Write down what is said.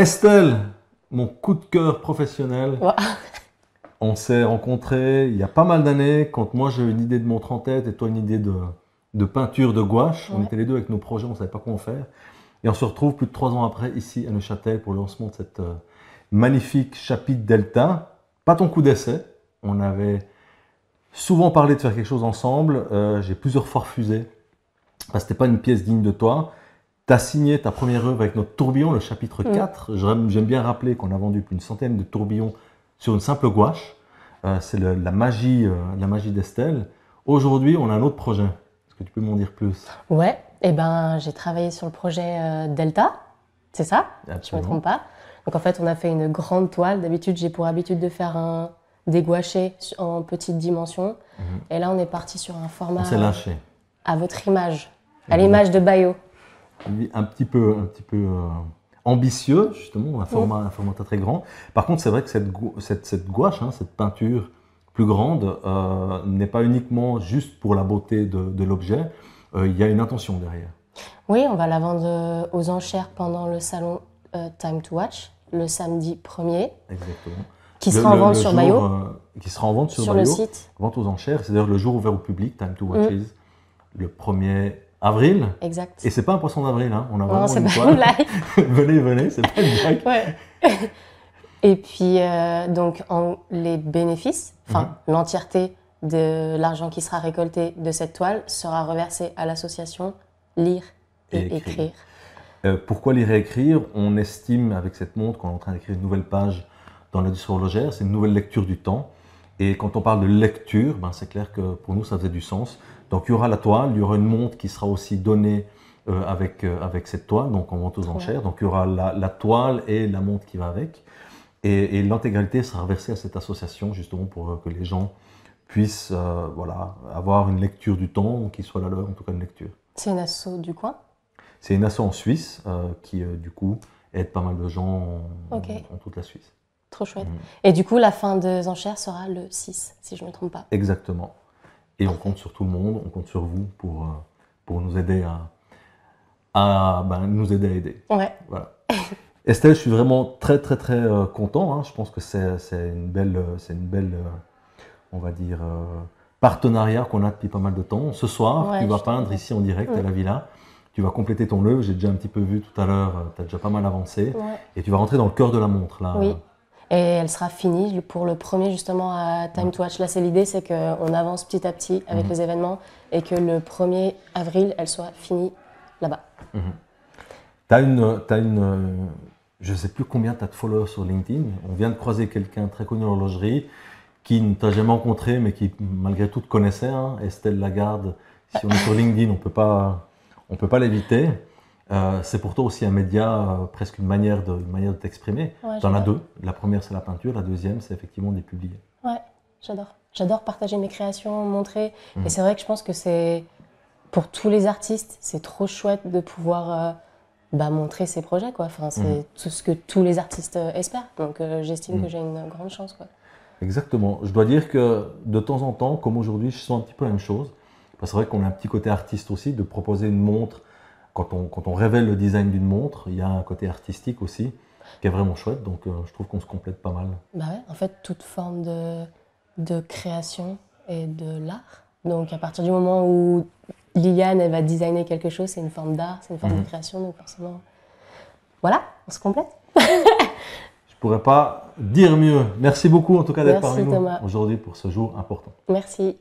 Estelle, mon coup de cœur professionnel. On s'est rencontrés il y a pas mal d'années quand moi j'ai une idée de montre en tête et toi une idée de, peinture de gouache. On était les deux avec nos projets, on ne savait pas quoi en faire. Et on se retrouve plus de trois ans après ici à Neuchâtel pour le lancement de cette euh, magnifique chapitre Delta. Pas ton coup d'essai. On avait souvent parlé de faire quelque chose ensemble. Euh, j'ai plusieurs fois refusé. Parce que c'était pas une pièce digne de toi. Tu signé ta première œuvre avec notre tourbillon, le chapitre 4. Mm. J'aime bien rappeler qu'on a vendu plus d'une centaine de tourbillons sur une simple gouache. Euh, c'est la magie, euh, la magie d'Estelle. Aujourd'hui, on a un autre projet. Est-ce que tu peux m'en dire plus Ouais, eh ben, j'ai travaillé sur le projet euh, Delta, c'est ça Absolument. Je ne me trompe pas. Donc en fait, on a fait une grande toile. D'habitude, j'ai pour habitude de faire un dégouaché en petite dimension. Mhm. Et là, on est parti sur un format. C'est lâché. À votre image, à l'image de Bayo un petit peu, un petit peu euh, ambitieux, justement, un format, très grand. Par contre, c'est vrai que cette, gouache, hein, cette peinture plus grande, euh, n'est pas uniquement juste pour la beauté de, l'objet, euh, il y a une intention derrière. Oui, on va la vendre aux enchères pendant le salon Time to Watch, le samedi 1er. Qui sera, en vente sur Mayo. qui sera en vente sur, le site. Vente aux enchères, c'est-à-dire le jour ouvert au public, Time to Watches, mm. le 1er avril. Exact. Et c'est pas un poisson d'avril, hein. on a vraiment une venez, venez, c'est pas une blague. Ouais. Et puis, euh, donc, en, les bénéfices, enfin, mhm. l'entièreté de l'argent qui sera récolté de cette toile sera reversée à l'association Lire et, Écrire. Euh, pourquoi Lire et Écrire On estime avec cette montre qu'on est en train d'écrire une nouvelle page dans l'industrie horlogère, c'est une nouvelle lecture du temps. Et quand on parle de lecture, ben c'est clair que pour nous, ça faisait du sens. Donc il y aura la toile, il y aura une montre qui sera aussi donnée euh, avec, euh, avec cette toile, donc en vente aux enchères. Donc il y aura la, toile et la montre qui va avec. Et, l'intégralité sera versée à cette association, justement, pour euh, que les gens puissent voilà, avoir une lecture du temps, qui soit la leur, en tout cas une lecture. C'est une asso du coin C'est une asso en Suisse qui, du coup, aide pas mal de gens en toute la Suisse. Trop chouette. Mm. Et du coup, la fin des enchères sera le 6, si je ne me trompe pas. Exactement. Et on compte sur tout le monde, on compte sur vous pour, euh, pour nous aider à, à bah, nous aider à aider. Ouais. Estelle, je suis vraiment très très très euh, content. Hein. Je pense que c'est une belle, c'est une belle, euh, on va dire, partenariat qu'on a depuis pas mal de temps. Ce soir, tu vas peindre ici en direct à mm. la villa. Tu vas compléter ton œuvre. J'ai déjà un petit peu vu tout à l'heure. tu as déjà pas mal avancé. Et tu vas rentrer dans le cœur de la montre là. Oui et elle sera finie pour le premier justement à Time to Watch. Là, c'est l'idée, c'est qu'on avance petit à petit avec mhm. les événements et que le 1er avril, elle soit finie là-bas. Mhm. Tu as une, je sais plus combien tu as de followers sur LinkedIn. On vient de croiser quelqu'un très connu en horlogerie qui ne t'a jamais rencontré, mais qui malgré tout te connaissait, hein, Estelle Lagarde. Si on est sur LinkedIn, on peut pas, on peut pas l'éviter. Euh, c'est pour toi aussi un média, euh, presque une manière de, manière de t'exprimer. tu en as deux. La première, c'est la peinture. La deuxième, c'est effectivement des publier. Ouais, j'adore. J'adore partager mes créations, montrer. Mhm. Et c'est vrai que je pense que c'est, pour tous les artistes, c'est trop chouette de pouvoir euh, bah, montrer ses projets. Quoi. Enfin, c'est mhm. tout ce que tous les artistes espèrent. Donc j'estime mhm. que j'ai une grande chance. Exactement. Je dois dire que de temps en temps, comme aujourd'hui, je sens un petit peu la même chose. que c'est vrai qu'on a un petit côté artiste aussi, de proposer une montre quand on, révèle le design d'une montre, il y a un côté artistique aussi qui est vraiment chouette. Donc euh, je trouve qu'on se complète pas mal. Bah ouais, en fait, toute forme de, création et de l'art. Donc à partir du moment où Liliane elle va designer quelque chose, c'est une forme d'art, c'est une forme de mhm. création. Donc forcément, voilà, on se complète. je pourrais pas dire mieux. Merci beaucoup en tout cas d'être parmi nous aujourd'hui pour ce jour important. Merci.